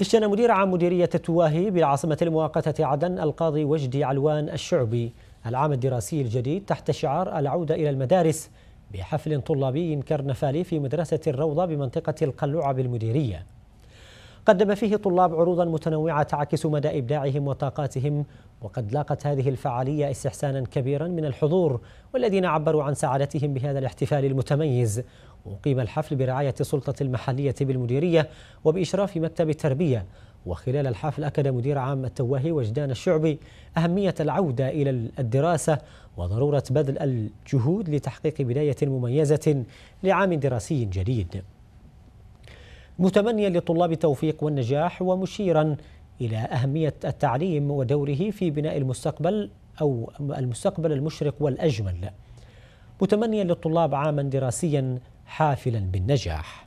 دشن مدير عام مديرية التواهي بالعاصمة المؤقتة عدن القاضي وجدي علوان الشعبي العام الدراسي الجديد تحت شعار العودة إلى المدارس بحفل طلابي كرنفالي في مدرسة الروضة بمنطقة القلوعة بالمديرية قدم فيه طلاب عروضا متنوعة تعكس مدى إبداعهم وطاقاتهم وقد لاقت هذه الفعالية استحسانا كبيرا من الحضور والذين عبروا عن سعادتهم بهذا الاحتفال المتميز اقيم الحفل برعاية السلطة المحلية بالمديرية وبإشراف مكتب التربية وخلال الحفل أكد مدير عام التواهي وجدان الشعبي أهمية العودة إلى الدراسة وضرورة بذل الجهود لتحقيق بداية مميزة لعام دراسي جديد متمنيا للطلاب التوفيق والنجاح ومشيرا إلى أهمية التعليم ودوره في بناء المستقبل أو المستقبل المشرق والأجمل متمنيا للطلاب عاما دراسيا حافلا بالنجاح